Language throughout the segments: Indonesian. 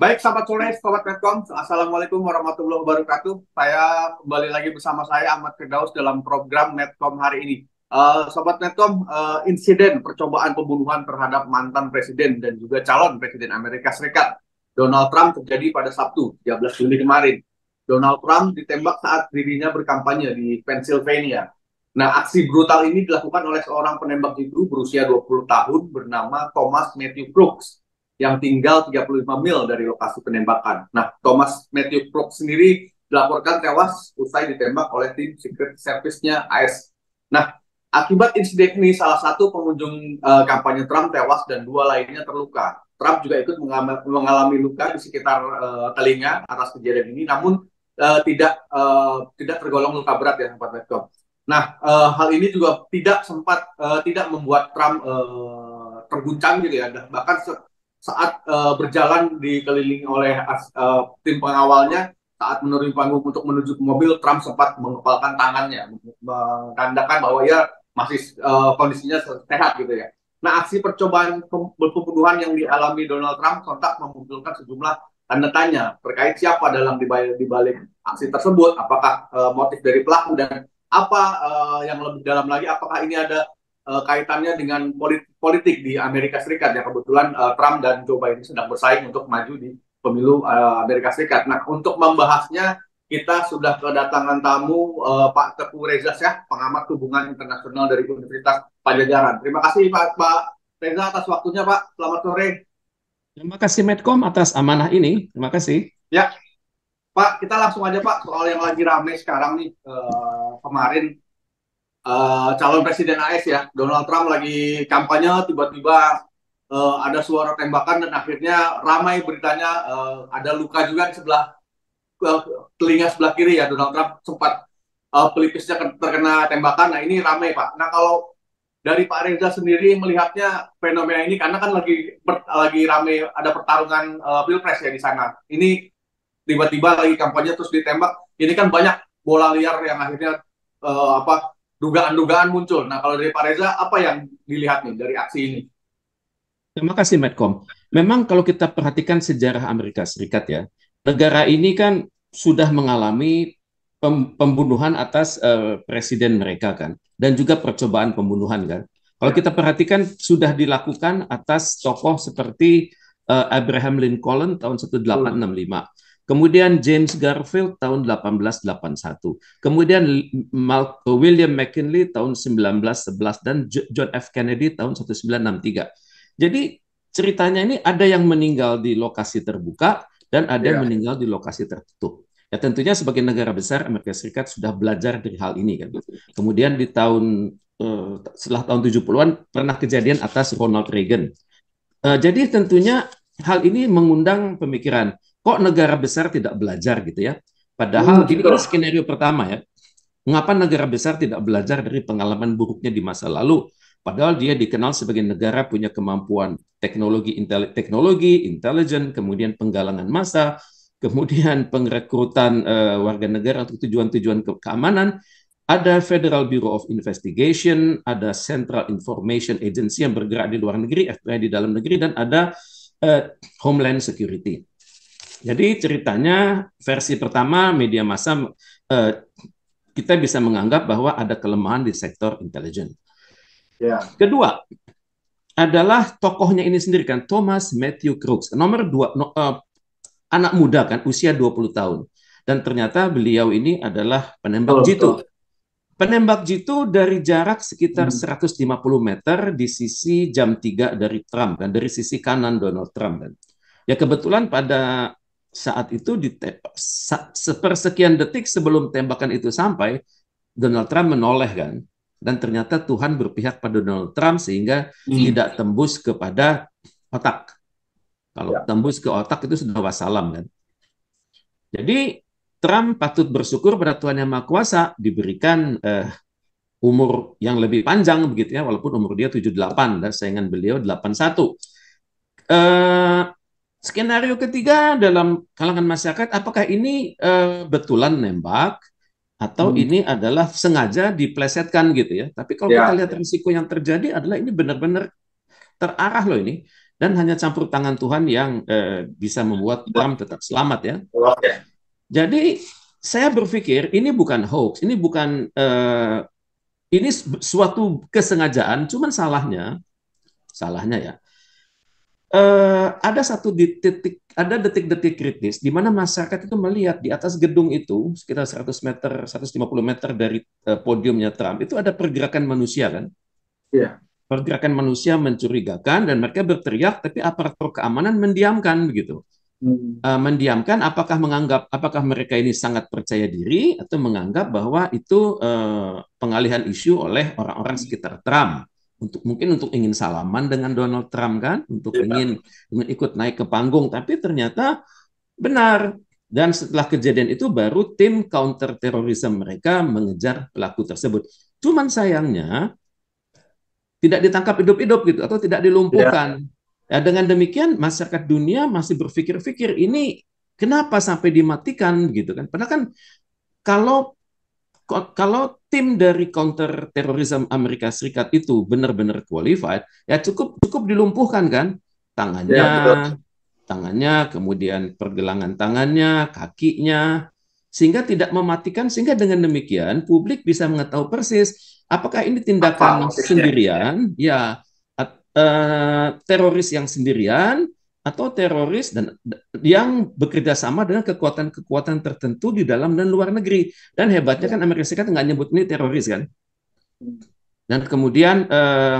Baik, sahabat sore, sahabat Petkom, Assalamualaikum warahmatullahi wabarakatuh. Saya kembali lagi bersama saya Ahmad Firdaus dalam program Netcom hari ini. Uh, sahabat Netcom, uh, insiden percobaan pembunuhan terhadap mantan presiden dan juga calon presiden Amerika Serikat Donald Trump terjadi pada Sabtu, 13 Juli kemarin. Donald Trump ditembak saat dirinya berkampanye di Pennsylvania. Nah, aksi brutal ini dilakukan oleh seorang penembak itu berusia 20 tahun bernama Thomas Matthew Brooks yang tinggal 35 mil dari lokasi penembakan. Nah, Thomas Matthew Crook sendiri dilaporkan tewas usai ditembak oleh tim Secret Service-nya AS. Nah, akibat insiden ini salah satu pengunjung uh, kampanye Trump tewas dan dua lainnya terluka. Trump juga ikut mengalami luka di sekitar uh, telinga atas kejadian ini, namun uh, tidak uh, tidak tergolong luka berat ya Pak Nah, uh, hal ini juga tidak sempat uh, tidak membuat Trump uh, terguncang gitu ya, bahkan saat uh, berjalan dikelilingi oleh uh, tim pengawalnya saat menuruni panggung untuk menuju ke mobil Trump sempat mengepalkan tangannya menandakan bahwa ia masih uh, kondisinya sehat gitu ya. Nah aksi percobaan berpembunuhan yang dialami Donald Trump sontak memunculkan sejumlah tanda tanya terkait siapa dalam dibalik, dibalik aksi tersebut, apakah uh, motif dari pelaku dan apa uh, yang lebih dalam lagi, apakah ini ada uh, kaitannya dengan politik, politik di Amerika Serikat ya kebetulan uh, Trump dan Joe Biden sedang bersaing untuk maju di pemilu uh, Amerika Serikat. Nah, untuk membahasnya kita sudah kedatangan tamu uh, Pak Teguh Reza ya pengamat hubungan internasional dari Universitas Pajajaran. Terima kasih Pak, Pak Reza atas waktunya Pak. Selamat sore. Terima kasih Medcom atas amanah ini. Terima kasih. Ya, Pak kita langsung aja Pak soal yang lagi ramai sekarang nih uh, kemarin uh, calon presiden AS ya Donald Trump lagi kampanye tiba-tiba uh, ada suara tembakan dan akhirnya ramai beritanya uh, ada luka juga di sebelah uh, telinga sebelah kiri ya Donald Trump sempat uh, pelipisnya terkena tembakan. Nah ini ramai Pak. Nah kalau dari Pak Reza sendiri melihatnya fenomena ini karena kan lagi ber, lagi ramai ada pertarungan uh, pilpres ya di sana. Ini tiba-tiba lagi kampanye terus ditembak. Ini kan banyak bola liar yang akhirnya uh, apa dugaan-dugaan muncul. Nah, kalau dari Pak Reza, apa yang dilihat nih dari aksi ini? Terima kasih, Medcom. Memang kalau kita perhatikan sejarah Amerika Serikat ya, negara ini kan sudah mengalami pembunuhan atas uh, presiden mereka kan, dan juga percobaan pembunuhan kan. Kalau kita perhatikan sudah dilakukan atas tokoh seperti uh, Abraham Lincoln tahun 1865. Hmm Kemudian James Garfield tahun 1881. Kemudian William McKinley tahun 1911 dan John F. Kennedy tahun 1963. Jadi ceritanya ini ada yang meninggal di lokasi terbuka dan ada yang iya. meninggal di lokasi tertutup. Ya tentunya sebagai negara besar Amerika Serikat sudah belajar dari hal ini kan. Kemudian di tahun eh, setelah tahun 70-an pernah kejadian atas Ronald Reagan. Eh, jadi tentunya hal ini mengundang pemikiran kok negara besar tidak belajar gitu ya? Padahal hmm, ini skenario pertama ya. Mengapa negara besar tidak belajar dari pengalaman buruknya di masa lalu? Padahal dia dikenal sebagai negara punya kemampuan teknologi, intel teknologi, intelijen, kemudian penggalangan massa, kemudian pengrekrutan uh, warga negara untuk tujuan-tujuan ke keamanan. Ada Federal Bureau of Investigation, ada Central Information Agency yang bergerak di luar negeri, FBI di dalam negeri, dan ada uh, Homeland Security. Jadi ceritanya versi pertama media massa eh, kita bisa menganggap bahwa ada kelemahan di sektor intelijen. Yeah. Kedua adalah tokohnya ini sendiri kan Thomas Matthew Crooks nomor dua no, eh, anak muda kan usia 20 tahun dan ternyata beliau ini adalah penembak oh, jitu. Penembak jitu dari jarak sekitar hmm. 150 meter di sisi jam 3 dari Trump dan dari sisi kanan Donald Trump kan. Ya kebetulan pada saat itu di sepersekian detik sebelum tembakan itu sampai Donald Trump menoleh kan dan ternyata Tuhan berpihak pada Donald Trump sehingga hmm. tidak tembus kepada otak. Kalau ya. tembus ke otak itu sudah wasalam kan. Jadi Trump patut bersyukur pada Tuhan Yang Maha Kuasa diberikan eh, umur yang lebih panjang begitu ya walaupun umur dia 78 dan saingan beliau 81. Eh Skenario ketiga dalam kalangan masyarakat, apakah ini uh, betulan nembak atau hmm. ini adalah sengaja diplesetkan gitu ya? Tapi kalau ya, kita lihat ya. risiko yang terjadi adalah ini benar-benar terarah loh ini dan hanya campur tangan Tuhan yang eh, bisa membuat Trump tetap selamat ya. Oke. Jadi saya berpikir ini bukan hoax, ini bukan eh, ini suatu kesengajaan, cuman salahnya salahnya ya. Uh, ada satu titik, ada detik-detik kritis di mana masyarakat itu melihat di atas gedung itu sekitar 100 meter, 150 meter dari uh, podiumnya Trump itu ada pergerakan manusia kan? Iya. Pergerakan manusia mencurigakan dan mereka berteriak, tapi aparatur keamanan mendiamkan begitu. Uh, mendiamkan apakah menganggap apakah mereka ini sangat percaya diri atau menganggap bahwa itu uh, pengalihan isu oleh orang-orang sekitar Trump untuk mungkin untuk ingin salaman dengan Donald Trump kan, untuk ya. ingin ingin ikut naik ke panggung, tapi ternyata benar. Dan setelah kejadian itu baru tim counter terorisme mereka mengejar pelaku tersebut. Cuman sayangnya tidak ditangkap hidup-hidup gitu atau tidak dilumpuhkan. Ya. ya dengan demikian masyarakat dunia masih berpikir-pikir ini kenapa sampai dimatikan gitu kan. Padahal kan kalau kalau tim dari counter terorisme Amerika Serikat itu benar-benar qualified, ya cukup cukup dilumpuhkan kan tangannya, ya, tangannya, kemudian pergelangan tangannya, kakinya, sehingga tidak mematikan sehingga dengan demikian publik bisa mengetahui persis apakah ini tindakan Apa, sendirian, ya, ya uh, teroris yang sendirian atau teroris dan yang bekerja sama dengan kekuatan-kekuatan tertentu di dalam dan luar negeri. Dan hebatnya ya. kan Amerika Serikat nggak nyebut ini teroris kan. Hmm. Dan kemudian eh,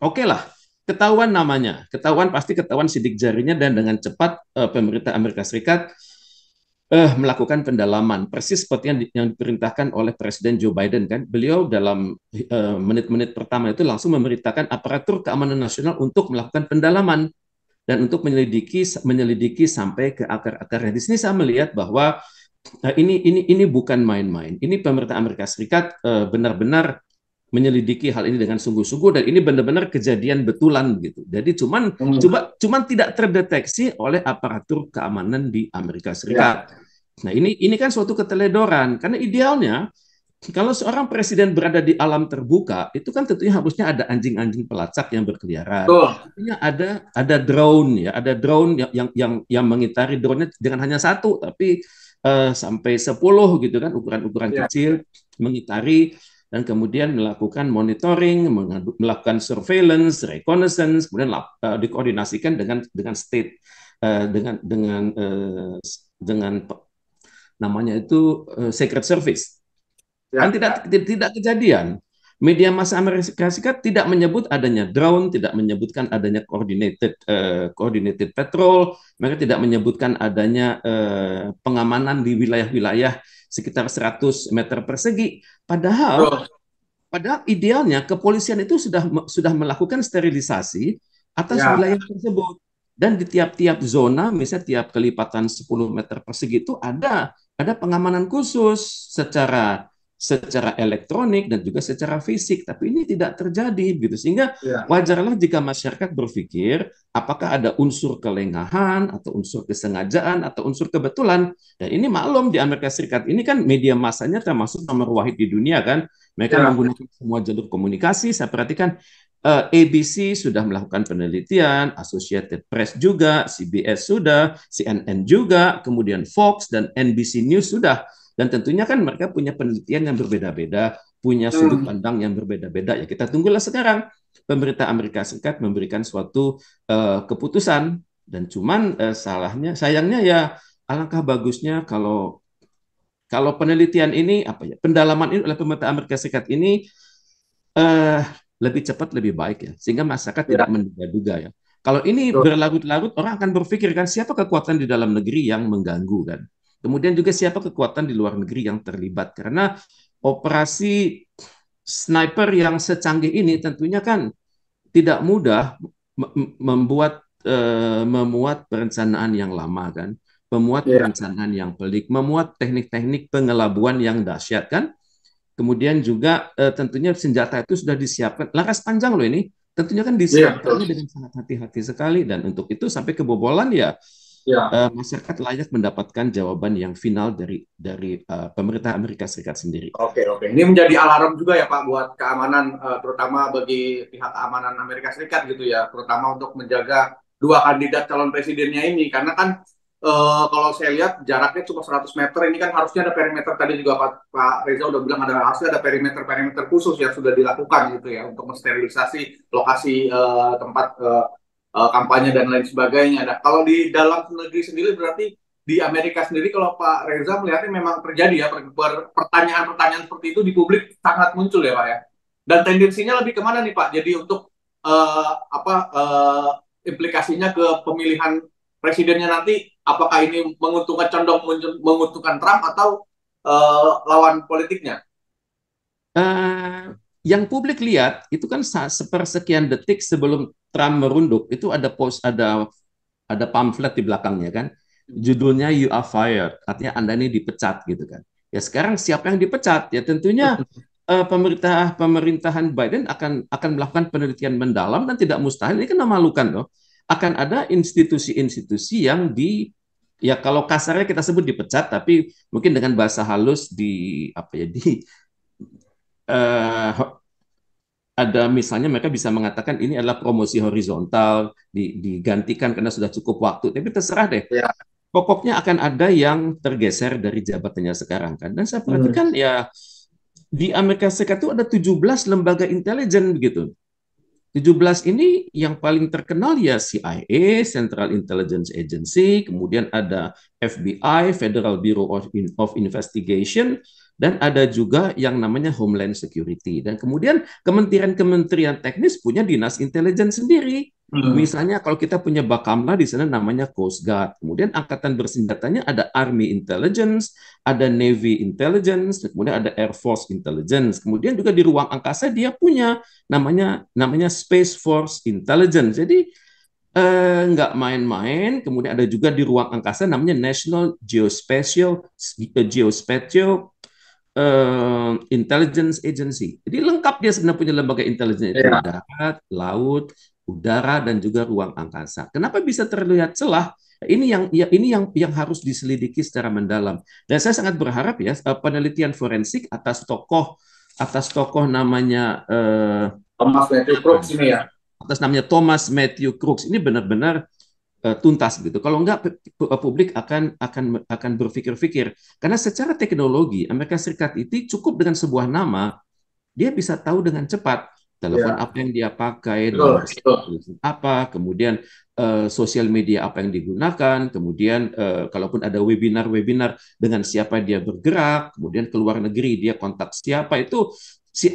oke okay lah, ketahuan namanya, ketahuan pasti ketahuan sidik jarinya dan dengan cepat eh, pemerintah Amerika Serikat eh, melakukan pendalaman persis seperti yang, di, yang diperintahkan oleh Presiden Joe Biden kan. Beliau dalam eh, menit-menit eh, pertama itu langsung memerintahkan aparatur keamanan nasional untuk melakukan pendalaman dan untuk menyelidiki menyelidiki sampai ke akar-akarnya. Di sini saya melihat bahwa eh, ini ini ini bukan main-main. Ini pemerintah Amerika Serikat eh, benar-benar menyelidiki hal ini dengan sungguh-sungguh dan ini benar-benar kejadian betulan gitu. Jadi cuman hmm. cuma cuman tidak terdeteksi oleh aparatur keamanan di Amerika Serikat. Ya. Nah, ini ini kan suatu keteledoran karena idealnya kalau seorang presiden berada di alam terbuka, itu kan tentunya harusnya ada anjing-anjing pelacak yang berkeliaran. Oh. ada ada drone ya, ada drone yang yang yang, yang mengitari drone-nya dengan hanya satu, tapi uh, sampai sepuluh gitu kan ukuran-ukuran yeah. kecil mengitari dan kemudian melakukan monitoring, melakukan surveillance, reconnaissance, kemudian uh, dikoordinasikan dengan dengan state uh, dengan dengan uh, dengan namanya itu uh, Secret Service Kan ya. kan tidak tidak kejadian. Media massa Amerika Serikat tidak menyebut adanya drone, tidak menyebutkan adanya coordinated uh, coordinated patrol, mereka tidak menyebutkan adanya uh, pengamanan di wilayah-wilayah sekitar 100 meter persegi. Padahal, padahal idealnya kepolisian itu sudah sudah melakukan sterilisasi atas ya. wilayah tersebut dan di tiap-tiap zona misalnya tiap kelipatan 10 meter persegi itu ada ada pengamanan khusus secara secara elektronik dan juga secara fisik, tapi ini tidak terjadi gitu sehingga ya. wajarlah jika masyarakat berpikir apakah ada unsur kelengahan atau unsur kesengajaan atau unsur kebetulan dan ini maklum di Amerika Serikat ini kan media masanya termasuk nomor wahid di dunia kan mereka ya. menggunakan semua jalur komunikasi saya perhatikan uh, eh, ABC sudah melakukan penelitian Associated Press juga CBS sudah CNN juga kemudian Fox dan NBC News sudah dan tentunya kan mereka punya penelitian yang berbeda-beda, punya sudut pandang yang berbeda-beda. Ya kita tunggulah sekarang pemerintah Amerika Serikat memberikan suatu uh, keputusan dan cuman uh, salahnya sayangnya ya alangkah bagusnya kalau kalau penelitian ini apa ya pendalaman ini oleh pemerintah Amerika Serikat ini uh, lebih cepat lebih baik ya sehingga masyarakat ya. tidak menduga-duga ya. Kalau ini berlarut-larut orang akan berpikir kan siapa kekuatan di dalam negeri yang mengganggu kan. Kemudian juga siapa kekuatan di luar negeri yang terlibat karena operasi sniper yang secanggih ini tentunya kan tidak mudah membuat uh, memuat perencanaan yang lama kan, memuat yeah. perencanaan yang pelik, memuat teknik-teknik pengelabuan yang dahsyat kan. Kemudian juga uh, tentunya senjata itu sudah disiapkan laras panjang loh ini. Tentunya kan iya, disiapkan yeah. dengan sangat hati-hati sekali dan untuk itu sampai kebobolan ya ya. uh, masyarakat layak mendapatkan jawaban yang final dari dari uh, pemerintah Amerika Serikat sendiri. Oke okay, oke, okay. ini menjadi alarm juga ya Pak buat keamanan uh, terutama bagi pihak keamanan Amerika Serikat gitu ya, terutama untuk menjaga dua kandidat calon presidennya ini karena kan uh, kalau saya lihat jaraknya cuma 100 meter ini kan harusnya ada perimeter tadi juga Pak Pak Reza udah bilang ada harusnya ada perimeter perimeter khusus yang sudah dilakukan gitu ya untuk mensterilisasi lokasi uh, tempat uh, uh, kampanye dan lain sebagainya. Nah, kalau di dalam negeri sendiri berarti di Amerika sendiri kalau Pak Reza melihatnya memang terjadi ya pertanyaan-pertanyaan seperti itu di publik sangat muncul ya Pak ya. Dan tendensinya lebih kemana nih Pak? Jadi untuk uh, apa uh, implikasinya ke pemilihan presidennya nanti apakah ini menguntungkan condong menguntungkan Trump atau uh, lawan politiknya? Uh, yang publik lihat itu kan sepersekian detik sebelum Trump merunduk itu ada post ada ada pamflet di belakangnya kan judulnya you are fired artinya anda ini dipecat gitu kan ya sekarang siapa yang dipecat ya tentunya uh, pemerintah pemerintahan Biden akan akan melakukan penelitian mendalam dan tidak mustahil ini kan memalukan loh akan ada institusi-institusi yang di ya kalau kasarnya kita sebut dipecat tapi mungkin dengan bahasa halus di apa ya di uh, ada misalnya mereka bisa mengatakan ini adalah promosi horizontal di, digantikan karena sudah cukup waktu tapi terserah deh ya. pokoknya akan ada yang tergeser dari jabatannya sekarang kan dan saya perhatikan hmm. ya di Amerika Serikat itu ada 17 lembaga intelijen begitu 17 ini yang paling terkenal ya CIA, Central Intelligence Agency, kemudian ada FBI, Federal Bureau of, of Investigation, dan ada juga yang namanya Homeland Security. Dan kemudian kementerian-kementerian teknis punya dinas intelijen sendiri. Hmm. Misalnya kalau kita punya Bakamla di sana namanya Coast Guard. Kemudian angkatan bersenjatanya ada Army Intelligence, ada Navy Intelligence, kemudian ada Air Force Intelligence. Kemudian juga di ruang angkasa dia punya namanya namanya Space Force Intelligence. Jadi eh, nggak main-main. Kemudian ada juga di ruang angkasa namanya National Geospatial Geospatial Eh, intelligence agency. Jadi lengkap dia sebenarnya punya lembaga intelijen yeah. darat, laut, udara dan juga ruang angkasa. Kenapa bisa terlihat celah? Ini yang ya, ini yang yang harus diselidiki secara mendalam. Dan saya sangat berharap ya eh, penelitian forensik atas tokoh atas tokoh namanya uh, Thomas Matthew Crooks ini ya. Atas namanya Thomas Matthew Crooks ini benar-benar Eh, tuntas gitu. Kalau enggak eh, publik akan akan akan berpikir-pikir karena secara teknologi Amerika Serikat itu cukup dengan sebuah nama dia bisa tahu dengan cepat telepon ya. apa yang dia pakai, betul, betul. apa, kemudian uh, eh, sosial media apa yang digunakan, kemudian uh, kalaupun ada webinar-webinar dengan siapa dia bergerak, kemudian ke luar negeri dia kontak siapa itu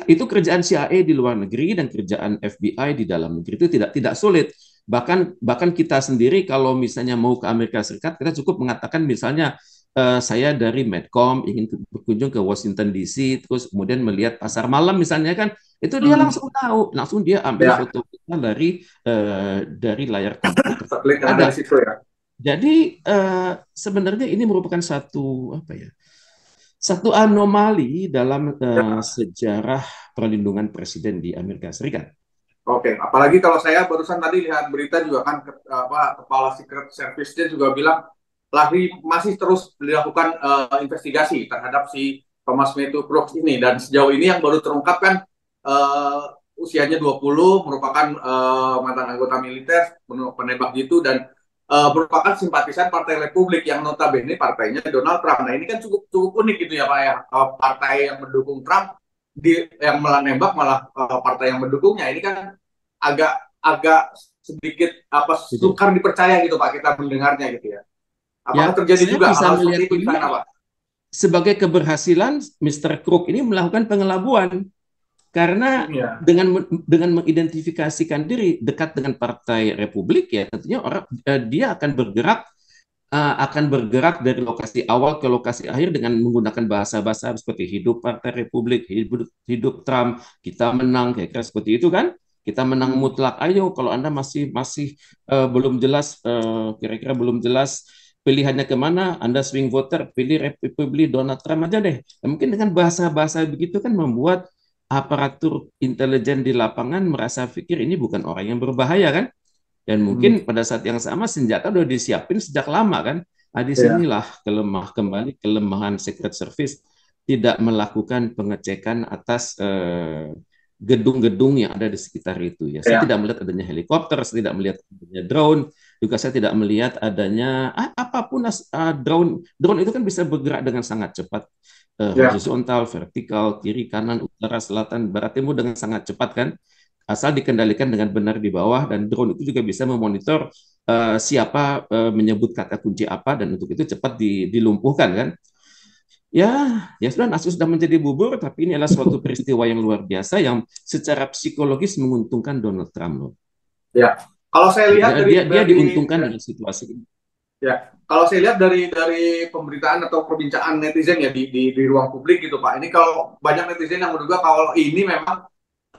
itu kerjaan CIA di luar negeri dan kerjaan FBI di dalam negeri itu tidak tidak sulit bahkan bahkan kita sendiri kalau misalnya mau ke Amerika Serikat kita cukup mengatakan misalnya uh, saya dari Medcom ingin berkunjung ke Washington DC terus kemudian melihat pasar malam misalnya kan itu dia hmm. langsung tahu langsung dia ambil ya. foto kita dari uh, dari layar komputer ada situ ya jadi uh, sebenarnya ini merupakan satu apa ya satu anomali dalam uh, ya. sejarah perlindungan presiden di Amerika Serikat Oke, okay. apalagi kalau saya barusan tadi lihat berita juga kan ke, apa kepala secret service-nya juga bilang lagi masih terus dilakukan uh, investigasi terhadap si Thomas Metu Crooks ini dan sejauh ini yang baru terungkap kan uh, usianya 20 merupakan uh, mantan anggota militer penembak gitu dan uh, merupakan simpatisan Partai Republik yang notabene partainya Donald Trump. Nah, ini kan cukup cukup unik gitu ya Pak ya. partai yang mendukung Trump di yang malah nembak malah uh, partai yang mendukungnya ini kan agak agak sedikit apa sukar dipercaya gitu pak kita mendengarnya gitu ya. apa ya, terjadi juga bisa hal seperti itu ini, sana Sebagai keberhasilan Mr. Crook ini melakukan pengelabuan karena ya. dengan dengan mengidentifikasikan diri dekat dengan Partai Republik ya tentunya orang eh, dia akan bergerak uh, akan bergerak dari lokasi awal ke lokasi akhir dengan menggunakan bahasa-bahasa seperti hidup Partai Republik, hidup, hidup Trump, kita menang, kayak kira seperti itu kan? Kita menang hmm. mutlak. Ayo, kalau anda masih masih uh, belum jelas, eh, kira-kira uh, belum jelas pilihannya kemana, anda swing voter, pilih Republik Donald Trump aja deh. Ya, mungkin dengan bahasa-bahasa begitu kan membuat aparatur intelijen di lapangan merasa pikir ini bukan orang yang berbahaya kan? Dan mungkin hmm. pada saat yang sama senjata sudah disiapin sejak lama kan. Nah, di iya. sinilah yeah. kelemah kembali kelemahan Secret Service tidak melakukan pengecekan atas gedung eh, gedung-gedung yang ada di sekitar itu. Ya, yeah. saya iya. tidak melihat adanya helikopter, saya tidak melihat adanya drone, juga saya tidak melihat adanya ah, apapun ah, drone. Drone itu kan bisa bergerak dengan sangat cepat, eh, yeah. horizontal, vertikal, kiri, kanan, utara, selatan, barat, timur dengan sangat cepat kan asal dikendalikan dengan benar di bawah dan drone itu juga bisa memonitor uh, siapa uh, menyebut kata kunci apa dan untuk itu cepat di, dilumpuhkan kan ya ya sudah nasi sudah menjadi bubur tapi ini adalah suatu peristiwa yang luar biasa yang secara psikologis menguntungkan Donald Trump loh ya kalau saya lihat dari, dia, dia diuntungkan dari ya. situasi ini ya kalau saya lihat dari dari pemberitaan atau perbincangan netizen ya di, di di ruang publik gitu pak ini kalau banyak netizen yang menduga kalau ini memang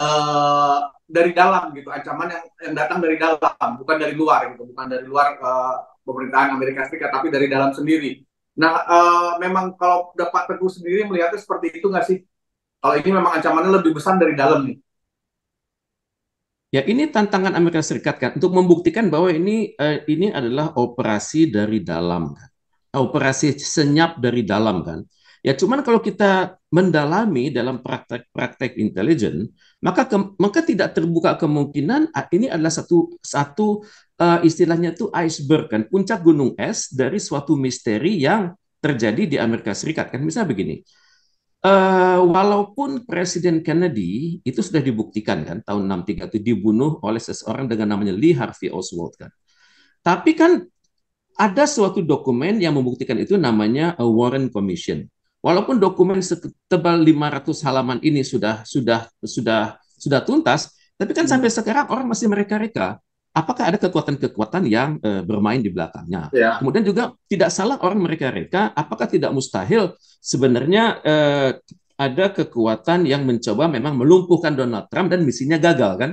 Eh, dari dalam gitu ancaman yang yang datang dari dalam bukan dari luar gitu bukan dari luar uh, pemerintahan Amerika Serikat tapi dari dalam sendiri nah uh, memang kalau dapat teguh sendiri melihatnya seperti itu nggak sih kalau ini memang ancamannya lebih besar dari dalam nih Ya ini tantangan Amerika Serikat kan untuk membuktikan bahwa ini eh, ini adalah operasi dari dalam kan. Operasi senyap dari dalam kan. Ya cuman kalau kita mendalami dalam praktek-praktek intelijen, maka ke, maka tidak terbuka kemungkinan ah, ini adalah satu satu uh, istilahnya itu iceberg kan, puncak gunung es dari suatu misteri yang terjadi di Amerika Serikat kan. Misalnya begini. Uh, walaupun Presiden Kennedy itu sudah dibuktikan kan tahun 63 itu dibunuh oleh seseorang dengan namanya Lee Harvey Oswald kan. Tapi kan ada suatu dokumen yang membuktikan itu namanya a eh, Warren Commission. Walaupun dokumen setebal 500 halaman ini sudah sudah sudah sudah tuntas, tapi kan hmm. sampai sekarang orang masih mereka-reka apakah ada kekuatan-kekuatan yang e, bermain di belakangnya. Ya. Kemudian juga tidak salah orang mereka-reka, apakah tidak mustahil sebenarnya e, ada kekuatan yang mencoba memang melumpuhkan Donald Trump dan misinya gagal kan?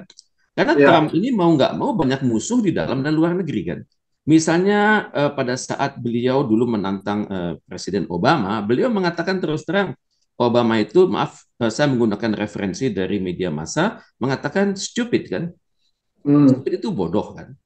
Karena ya. Trump ini mau nggak mau banyak musuh di dalam dan luar negeri kan. Misalnya eh, pada saat beliau dulu menantang eh, Presiden Obama, beliau mengatakan terus terang Obama itu maaf eh, saya menggunakan referensi dari media massa mengatakan stupid kan. Hmm. Stupid itu bodoh kan.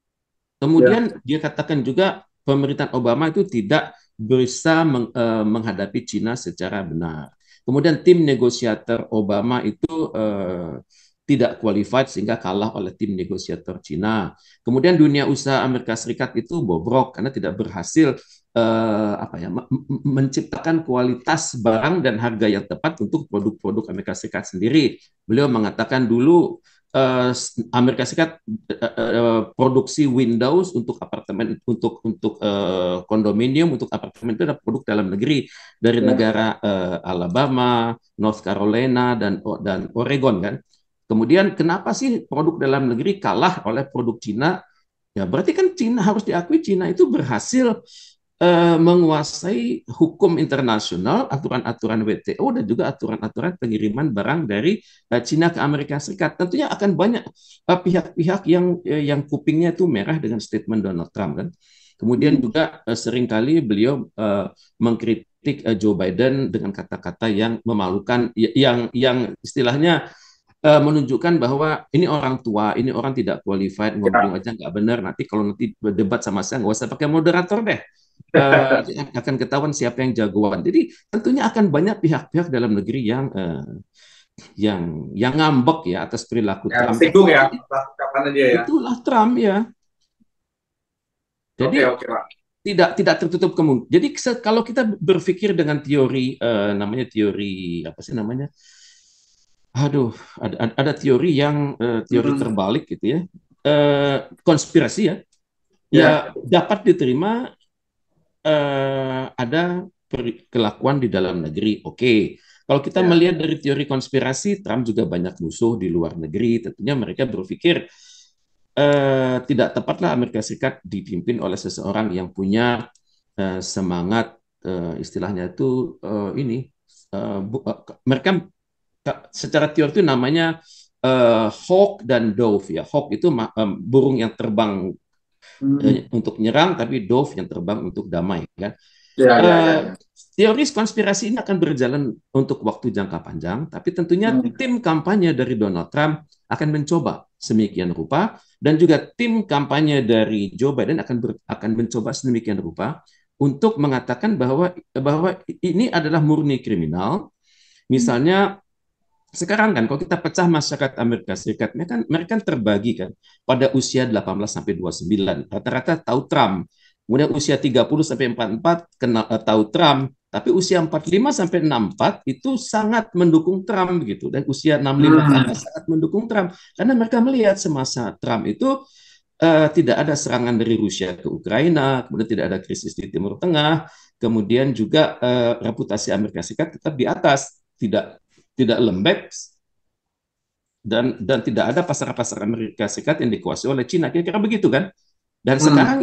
Kemudian yeah. dia katakan juga pemerintahan Obama itu tidak bisa meng, uh, menghadapi Cina secara benar. Kemudian tim negosiator Obama itu uh, tidak qualified sehingga kalah oleh tim negosiator Cina. Kemudian dunia usaha Amerika Serikat itu bobrok karena tidak berhasil eh, apa ya menciptakan kualitas barang dan harga yang tepat untuk produk-produk Amerika Serikat sendiri. Beliau mengatakan dulu eh, Amerika Serikat eh, eh, eh, produksi Windows untuk apartemen untuk untuk eh, kondominium untuk apartemen itu adalah produk dalam negeri dari ya. negara eh, Alabama, North Carolina dan dan Oregon kan. Kemudian kenapa sih produk dalam negeri kalah oleh produk Cina? Ya berarti kan Cina harus diakui Cina itu berhasil eh, menguasai hukum internasional, aturan-aturan WTO dan juga aturan-aturan pengiriman barang dari eh, Cina ke Amerika Serikat. Tentunya akan banyak eh, pihak-pihak eh, yang eh, yang kupingnya itu merah dengan statement Donald Trump kan. Kemudian juga eh, seringkali beliau eh, mengkritik eh, Joe Biden dengan kata-kata yang memalukan yang yang istilahnya uh, menunjukkan bahwa ini orang tua, ini orang tidak qualified, ngobrol ya. aja nggak benar. Nanti kalau nanti berdebat sama saya nggak usah pakai moderator deh. Uh, akan ketahuan siapa yang jagoan. Jadi tentunya akan banyak pihak-pihak dalam negeri yang uh, yang yang ngambek ya atas perilaku ya, Trump. ya, ya. Itulah Trump ya. Jadi okay, okay, tidak tidak tertutup kemungkinan. Jadi kalau kita berpikir dengan teori uh, namanya teori apa sih namanya? aduh ada, ada teori yang uh, teori hmm. terbalik gitu ya uh, konspirasi ya yeah. ya dapat diterima uh, ada kelakuan di dalam negeri oke okay. kalau kita yeah. melihat dari teori konspirasi Trump juga banyak musuh di luar negeri tentunya mereka berpikir uh, tidak tepatlah Amerika Serikat dipimpin oleh seseorang yang punya uh, semangat uh, istilahnya itu uh, ini uh, uh, mereka secara teori itu namanya uh, hawk dan dove ya. Hawk itu um, burung yang terbang hmm. Eh, untuk menyerang tapi dove yang terbang untuk damai kan. Ya, uh, ya, ya. Eh, teori konspirasi ini akan berjalan untuk waktu jangka panjang, tapi tentunya hmm. tim kampanye dari Donald Trump akan mencoba semikian rupa dan juga tim kampanye dari Joe Biden akan ber, akan mencoba semikian rupa untuk mengatakan bahwa bahwa ini adalah murni kriminal. Misalnya sekarang kan kalau kita pecah masyarakat Amerika Serikat, mereka, mereka terbagi kan pada usia 18 sampai 29. Rata-rata tahu Trump. Kemudian usia 30 sampai 44 kenal uh, tahu Trump, tapi usia 45 sampai 64 itu sangat mendukung Trump gitu dan usia 65 hmm. sangat mendukung Trump karena mereka melihat semasa Trump itu uh, tidak ada serangan dari Rusia ke Ukraina, kemudian tidak ada krisis di Timur Tengah, kemudian juga uh, reputasi Amerika Serikat tetap di atas, tidak tidak lembek dan dan tidak ada pasar-pasar Amerika Serikat yang dikuasai oleh Cina kira-kira begitu kan dan hmm. sekarang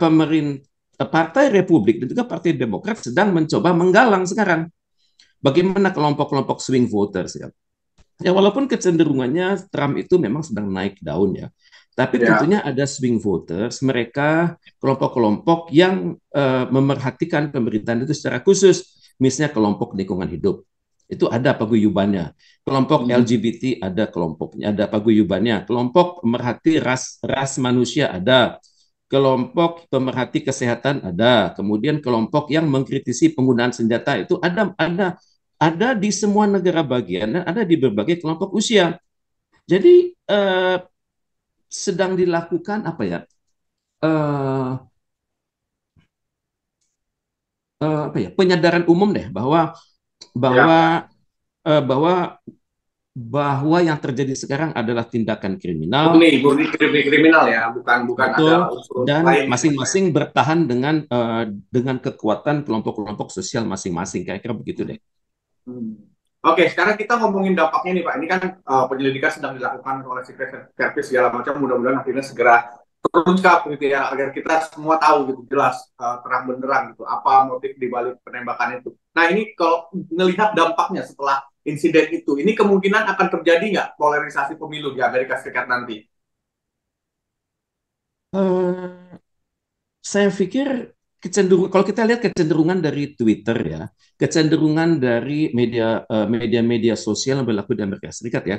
pemerintah Partai Republik dan juga Partai Demokrat sedang mencoba menggalang sekarang bagaimana kelompok-kelompok swing voters ya. Ya walaupun kecenderungannya Trump itu memang sedang naik daun ya. Tapi yeah. tentunya ada swing voters, mereka kelompok-kelompok yang uh, memerhatikan pemerintahan itu secara khusus, misalnya kelompok lingkungan hidup, itu ada paguyubannya. Kelompok hmm. LGBT ada kelompoknya, ada paguyubannya. Kelompok merhati ras ras manusia ada. Kelompok pemerhati kesehatan ada. Kemudian kelompok yang mengkritisi penggunaan senjata itu ada ada ada di semua negara bagian dan ada di berbagai kelompok usia. Jadi eh, sedang dilakukan apa ya? Eh, eh, apa ya? Penyadaran umum deh bahwa bahwa ya. uh, bahwa bahwa yang terjadi sekarang adalah tindakan kriminal. Murni, murni kriminal ya, bukan bukan Betul. ada unsur dan masing-masing bertahan dengan uh, dengan kekuatan kelompok-kelompok sosial masing-masing. Kira-kira begitu deh. Hmm. Oke, okay, sekarang kita ngomongin dampaknya nih Pak. Ini kan uh, penyelidikan sedang dilakukan oleh Secret Service segala macam. Mudah-mudahan akhirnya segera terungkap gitu ya, agar kita semua tahu gitu jelas uh, terang benderang gitu apa motif dibalik penembakan itu. Nah ini kalau melihat dampaknya setelah insiden itu, ini kemungkinan akan terjadi nggak polarisasi pemilu di Amerika Serikat nanti? Hmm, saya pikir kecenderungan kalau kita lihat kecenderungan dari Twitter ya, kecenderungan dari media eh, media-media sosial yang berlaku di Amerika Serikat ya,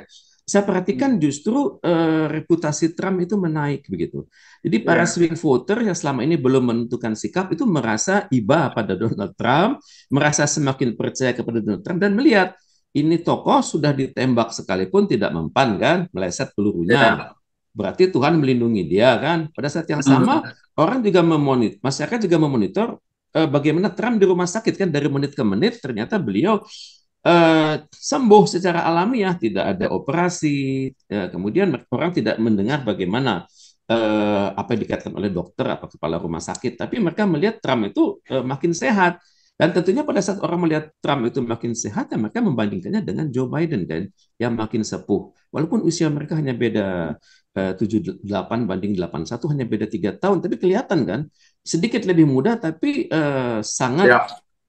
saya perhatikan hmm. justru uh, reputasi Trump itu menaik begitu. Jadi para yeah. swing voter yang selama ini belum menentukan sikap itu merasa iba pada Donald Trump, merasa semakin percaya kepada Donald Trump dan melihat ini tokoh sudah ditembak sekalipun tidak mempan kan, meleset pelurunya. Yeah berarti Tuhan melindungi dia kan. Pada saat yang sama orang juga memonitor, masyarakat juga memonitor uh, bagaimana Trump di rumah sakit kan dari menit ke menit ternyata beliau Eh, sembuh secara alamiah, tidak ada operasi. Eh, kemudian orang tidak mendengar bagaimana eh, apa yang dikatakan oleh dokter atau kepala rumah sakit, tapi mereka melihat Trump itu eh, makin sehat. Dan tentunya pada saat orang melihat Trump itu makin sehat, ya mereka membandingkannya dengan Joe Biden dan yang makin sepuh. Walaupun usia mereka hanya beda eh, tujuh 78 banding 81, hanya beda tiga tahun, tapi kelihatan kan, sedikit lebih muda tapi eh, sangat ya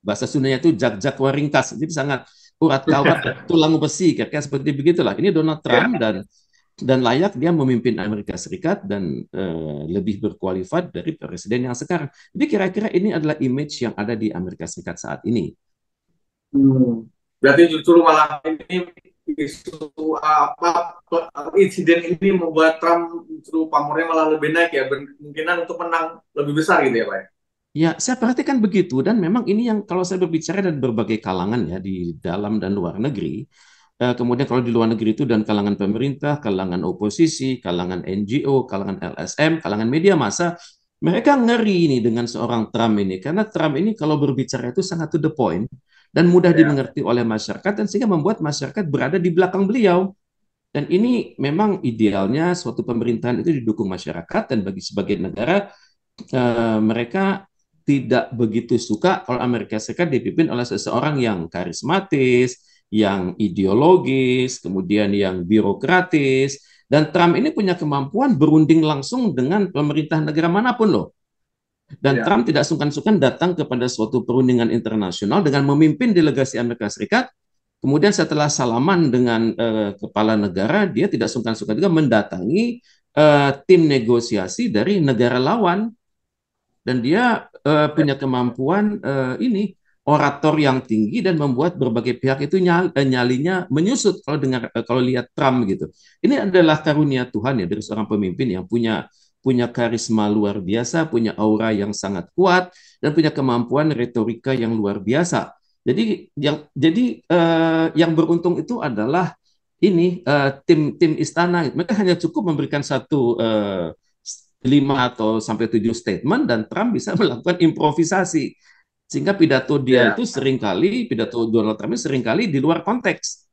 bahasa Sundanya itu jak-jak waringkas, jadi sangat urat kawat tulang besi kayak seperti begitulah. Ini Donald ya. Trump dan dan layak dia memimpin Amerika Serikat dan uh, lebih berkualitas dari presiden yang sekarang. Jadi kira-kira ini adalah image yang ada di Amerika Serikat saat ini. Hmm. Berarti justru malah ini isu apa insiden ini membuat Trump justru pamornya malah lebih naik ya kemungkinan untuk menang lebih besar gitu ya Pak. Ya? Ya, saya perhatikan begitu dan memang ini yang kalau saya berbicara dan berbagai kalangan ya di dalam dan luar negeri, eh, kemudian kalau di luar negeri itu dan kalangan pemerintah, kalangan oposisi, kalangan NGO, kalangan LSM, kalangan media massa, mereka ngeri ini dengan seorang Trump ini karena Trump ini kalau berbicara itu sangat to the point dan mudah ya. dimengerti oleh masyarakat dan sehingga membuat masyarakat berada di belakang beliau. Dan ini memang idealnya suatu pemerintahan itu didukung masyarakat dan bagi sebagian negara Uh, mereka tidak begitu suka kalau Amerika Serikat dipimpin oleh seseorang yang karismatis, yang ideologis, kemudian yang birokratis. Dan Trump ini punya kemampuan berunding langsung dengan pemerintah negara manapun loh. Dan ya. Trump tidak sungkan-sungkan datang kepada suatu perundingan internasional dengan memimpin delegasi Amerika Serikat. Kemudian setelah salaman dengan uh, kepala negara, dia tidak sungkan-sungkan juga mendatangi uh, tim negosiasi dari negara lawan dan dia uh, punya kemampuan uh, ini orator yang tinggi dan membuat berbagai pihak itu nyali, eh, nyalinya menyusut kalau dengar kalau lihat Trump gitu. Ini adalah karunia Tuhan ya dari seorang pemimpin yang punya punya karisma luar biasa, punya aura yang sangat kuat dan punya kemampuan retorika yang luar biasa. Jadi yang jadi uh, yang beruntung itu adalah ini tim uh, tim, tim istana mereka hanya cukup memberikan satu uh, lima atau sampai tujuh statement dan Trump bisa melakukan improvisasi sehingga pidato dia yeah. itu seringkali pidato Donald Trump itu seringkali di luar konteks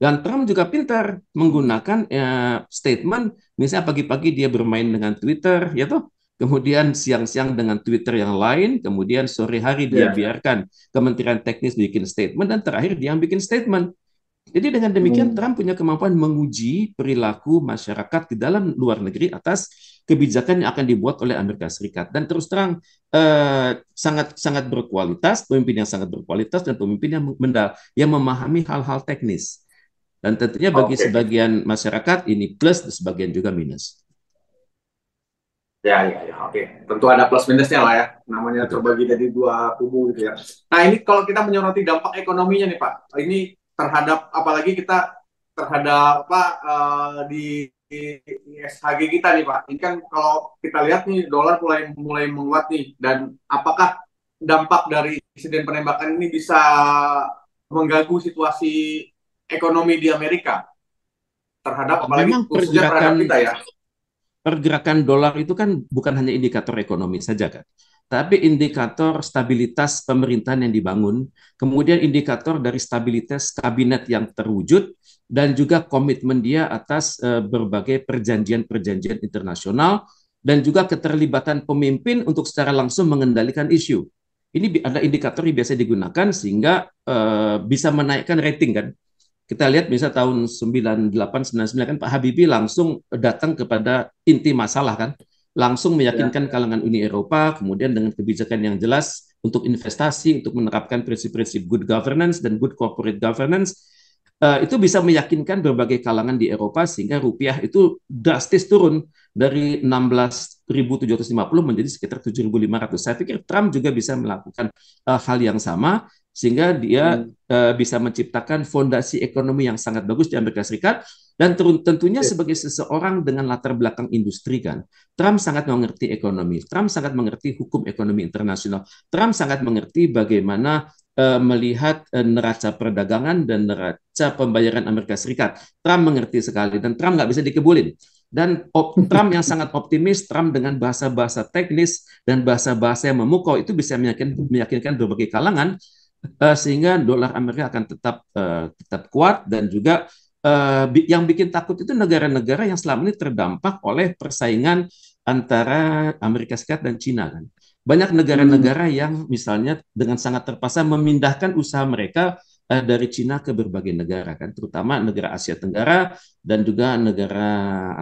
dan Trump juga pintar menggunakan ya, statement misalnya pagi-pagi dia bermain dengan Twitter ya toh kemudian siang-siang dengan Twitter yang lain kemudian sore hari dia yeah. biarkan Kementerian Teknis bikin statement dan terakhir dia yang bikin statement jadi dengan demikian hmm. Trump punya kemampuan menguji perilaku masyarakat di dalam luar negeri atas kebijakan yang akan dibuat oleh Amerika Serikat dan terus terang eh, sangat sangat berkualitas pemimpin yang sangat berkualitas dan pemimpin yang mendal yang memahami hal-hal teknis dan tentunya bagi okay. sebagian masyarakat ini plus sebagian juga minus. Ya, ya, ya. Oke, tentu ada plus minusnya lah ya. Namanya terbagi dari dua kubu gitu ya. Nah, ini kalau kita menyoroti dampak ekonominya nih, Pak. Ini terhadap apalagi kita terhadap apa uh, di, di kita nih Pak. Ini kan kalau kita lihat nih dolar mulai mulai menguat nih dan apakah dampak dari insiden penembakan ini bisa mengganggu situasi ekonomi di Amerika terhadap apalagi Memang khususnya terhadap kita ya. Pergerakan dolar itu kan bukan hanya indikator ekonomi saja kan tapi indikator stabilitas pemerintahan yang dibangun, kemudian indikator dari stabilitas kabinet yang terwujud, dan juga komitmen dia atas uh, berbagai perjanjian-perjanjian internasional dan juga keterlibatan pemimpin untuk secara langsung mengendalikan isu. Ini ada indikator yang biasa digunakan sehingga uh, bisa menaikkan rating kan. Kita lihat misalnya tahun 98 99 kan Pak Habibie langsung datang kepada inti masalah kan. Langsung meyakinkan ya. kalangan Uni Eropa kemudian dengan kebijakan yang jelas untuk investasi, untuk menerapkan prinsip-prinsip good governance dan good corporate governance Eh, itu bisa meyakinkan berbagai kalangan di Eropa sehingga rupiah itu drastis turun dari 16.750 menjadi sekitar 7.500. Saya pikir Trump juga bisa melakukan uh, hal yang sama sehingga dia hmm. uh, bisa menciptakan fondasi ekonomi yang sangat bagus di Amerika Serikat dan tentunya yeah. sebagai seseorang dengan latar belakang industri kan Trump sangat mengerti ekonomi, Trump sangat mengerti hukum ekonomi internasional, Trump sangat mengerti bagaimana uh, melihat uh, neraca perdagangan dan neraca pembayaran Amerika Serikat. Trump mengerti sekali dan Trump nggak bisa dikebulin. Dan op, Trump yang sangat optimis, Trump dengan bahasa-bahasa teknis dan bahasa-bahasa yang memukau itu bisa meyakinkan, meyakinkan berbagai kalangan uh, sehingga dolar Amerika akan tetap uh, tetap kuat dan juga uh, yang bikin takut itu negara-negara yang selama ini terdampak oleh persaingan antara Amerika Serikat dan Cina kan banyak negara-negara hmm. yang misalnya dengan sangat terpaksa memindahkan usaha mereka uh, dari Cina ke berbagai negara kan, terutama negara Asia Tenggara dan juga negara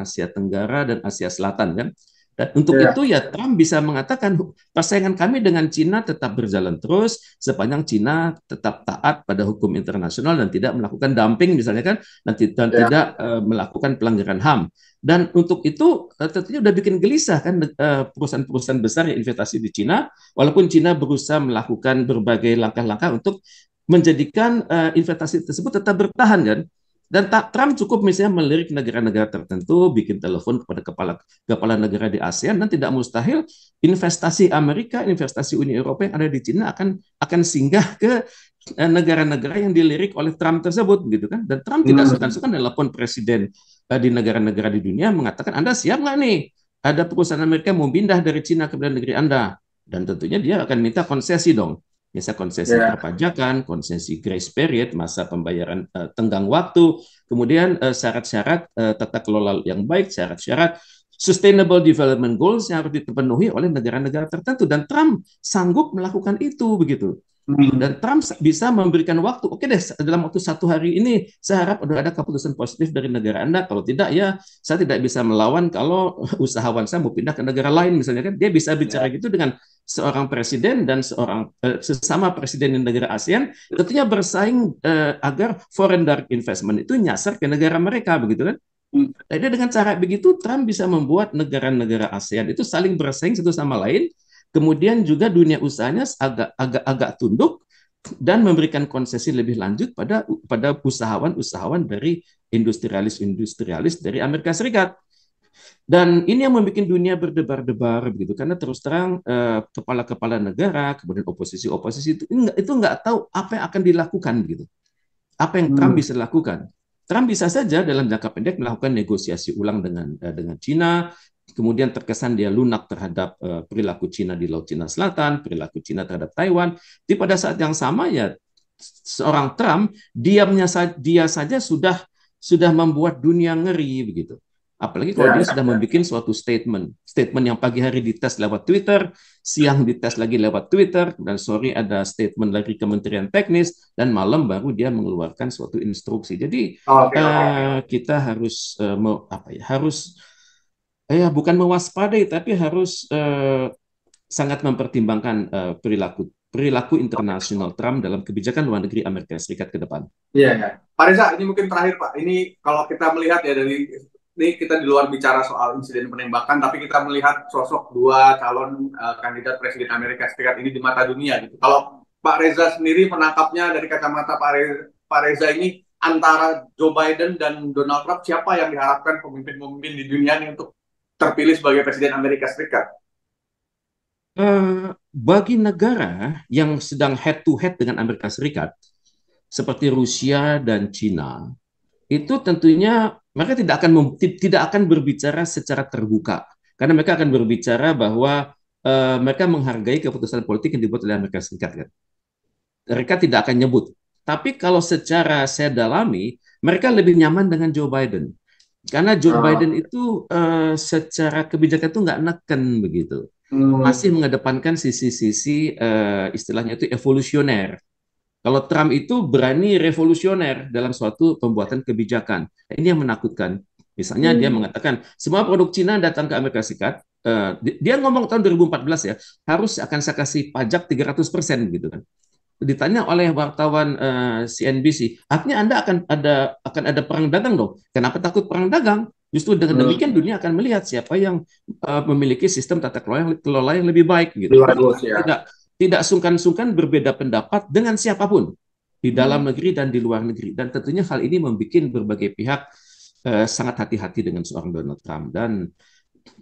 Asia Tenggara dan Asia Selatan kan. Dan untuk ya. itu ya Trump bisa mengatakan persaingan kami dengan Cina tetap berjalan terus sepanjang Cina tetap taat pada hukum internasional dan tidak melakukan dumping misalnya kan dan, dan iya. tidak uh, melakukan pelanggaran HAM. Dan untuk itu uh, tentunya sudah bikin gelisah kan eh, perusahaan-perusahaan besar yang investasi di Cina walaupun Cina berusaha melakukan berbagai langkah-langkah untuk menjadikan uh, investasi tersebut tetap bertahan kan dan Trump cukup misalnya melirik negara-negara tertentu, bikin telepon kepada kepala kepala negara di ASEAN, dan tidak mustahil investasi Amerika, investasi Uni Eropa yang ada di Cina akan akan singgah ke eh, negara-negara yang dilirik oleh Trump tersebut, gitu kan? Dan Trump tidak hmm. suka-suka telepon presiden eh, di negara-negara di dunia mengatakan Anda siap nggak nih? Ada perusahaan Amerika mau pindah dari Cina ke negeri Anda, dan tentunya dia akan minta konsesi dong misalnya konsesi yeah. perpajakan, konsesi grace period, masa pembayaran uh, tenggang waktu, kemudian eh, syarat-syarat uh, uh, tata kelola yang baik, syarat-syarat sustainable development goals yang harus dipenuhi oleh negara-negara tertentu dan Trump sanggup melakukan itu begitu. Hmm. dan Trump bisa memberikan waktu, oke deh, dalam waktu satu hari ini saya harap sudah ada keputusan positif dari negara Anda. Kalau tidak ya saya tidak bisa melawan kalau usahawan saya mau pindah ke negara lain misalnya kan. Dia bisa bicara ya. gitu dengan seorang presiden dan seorang eh, sesama presiden di negara ASEAN tentunya bersaing eh, agar foreign direct investment itu nyasar ke negara mereka begitu kan. Jadi hmm. nah, dengan cara begitu Trump bisa membuat negara-negara ASEAN itu saling bersaing satu sama lain Kemudian juga dunia usahanya agak agak agak tunduk dan memberikan konsesi lebih lanjut pada pada usahawan-usahawan dari industrialis-industrialis dari Amerika Serikat. Dan ini yang membuat dunia berdebar-debar begitu karena terus terang eh, kepala-kepala eh, negara kemudian oposisi-oposisi itu enggak, itu nggak tahu apa yang akan dilakukan gitu Apa yang Trump hmm. bisa lakukan? Trump bisa saja dalam jangka pendek melakukan negosiasi ulang dengan eh, dengan Cina, kemudian terkesan dia lunak terhadap uh, perilaku Cina di Laut Cina Selatan, perilaku Cina terhadap Taiwan. Di pada saat yang sama ya seorang Trump diamnya dia saja sudah sudah membuat dunia ngeri begitu. Apalagi kalau dia ya. sudah membuat suatu statement, statement yang pagi hari dites lewat Twitter, siang dites lagi lewat Twitter, dan sore ada statement lagi Kementerian Teknis, dan malam baru dia mengeluarkan suatu instruksi. Jadi oh, eh, okay, uh, kita harus uh, eh, mau, apa ya harus Eh, ya bukan mewaspadai tapi harus eh, sangat mempertimbangkan eh, perilaku perilaku internasional Trump dalam kebijakan luar negeri Amerika Serikat ke depan. Iya, ya. Pak Reza, ini mungkin terakhir Pak. Ini kalau kita melihat ya dari ini kita di luar bicara soal insiden penembakan, tapi kita melihat sosok dua calon uh, kandidat presiden Amerika Serikat ini di mata dunia gitu. Kalau Pak Reza sendiri menangkapnya dari kacamata Pak Reza, Pak Reza ini antara Joe Biden dan Donald Trump siapa yang diharapkan pemimpin-pemimpin di dunia ini untuk terpilih sebagai presiden Amerika Serikat? Uh, bagi negara yang sedang head to head dengan Amerika Serikat seperti Rusia dan Cina itu tentunya mereka tidak akan tidak akan berbicara secara terbuka karena mereka akan berbicara bahwa uh, mereka menghargai keputusan politik yang dibuat oleh Amerika Serikat kan. Mereka tidak akan nyebut. Tapi kalau secara saya dalami, mereka lebih nyaman dengan Joe Biden. Karena Joe oh. Biden itu uh, secara kebijakan itu nggak neken begitu, hmm. masih mengedepankan sisi-sisi uh, istilahnya itu evolusioner. Kalau Trump itu berani revolusioner dalam suatu pembuatan kebijakan, ini yang menakutkan. Misalnya hmm. dia mengatakan semua produk Cina datang ke Amerika Serikat, uh, dia ngomong tahun 2014 ya, harus akan saya kasih pajak 300 persen gitu kan ditanya oleh wartawan uh, eh, CNBC, artinya Anda akan ada akan ada perang dagang dong. Kenapa takut perang dagang? Justru dengan hmm. demikian dunia akan melihat siapa yang uh, memiliki sistem tata kelola yang, kelola yang lebih baik gitu. Bagus, ya. Tidak tidak sungkan-sungkan berbeda pendapat dengan siapapun di hmm. dalam hmm. negeri dan di luar negeri. Dan tentunya hal ini membuat berbagai pihak uh, sangat hati-hati dengan seorang Donald Trump dan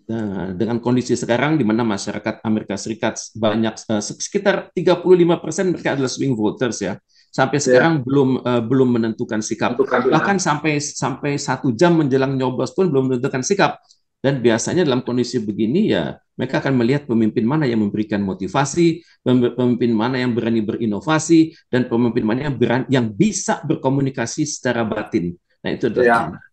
Nah, dengan kondisi sekarang di mana masyarakat Amerika Serikat banyak eh, tiga sekitar 35 persen mereka adalah swing voters ya. Sampai sekarang ya. sekarang belum uh, belum menentukan sikap. Menentukan Bahkan ya. sampai sampai satu jam menjelang nyoblos pun belum menentukan sikap. Dan biasanya dalam kondisi begini ya mereka akan melihat pemimpin mana yang memberikan motivasi, pemimpin mana yang berani berinovasi, dan pemimpin mana yang berani yang bisa berkomunikasi secara batin. Nah itu adalah. Ya.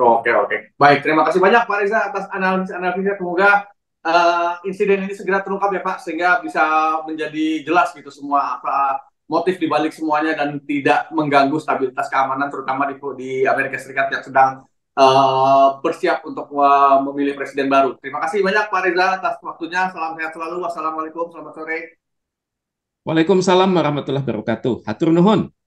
Oke oke. Baik, terima kasih banyak Pak Reza atas analisis-analisisnya. Semoga uh, insiden ini segera terungkap ya Pak, sehingga bisa menjadi jelas gitu semua apa motif dibalik semuanya dan tidak mengganggu stabilitas keamanan terutama di, di Amerika Serikat yang sedang uh, bersiap untuk eh, memilih presiden baru. Terima kasih banyak Pak Reza atas waktunya. Salam sehat selalu. Wassalamualaikum. Selamat sore. Waalaikumsalam warahmatullahi wabarakatuh. Hatur nuhun.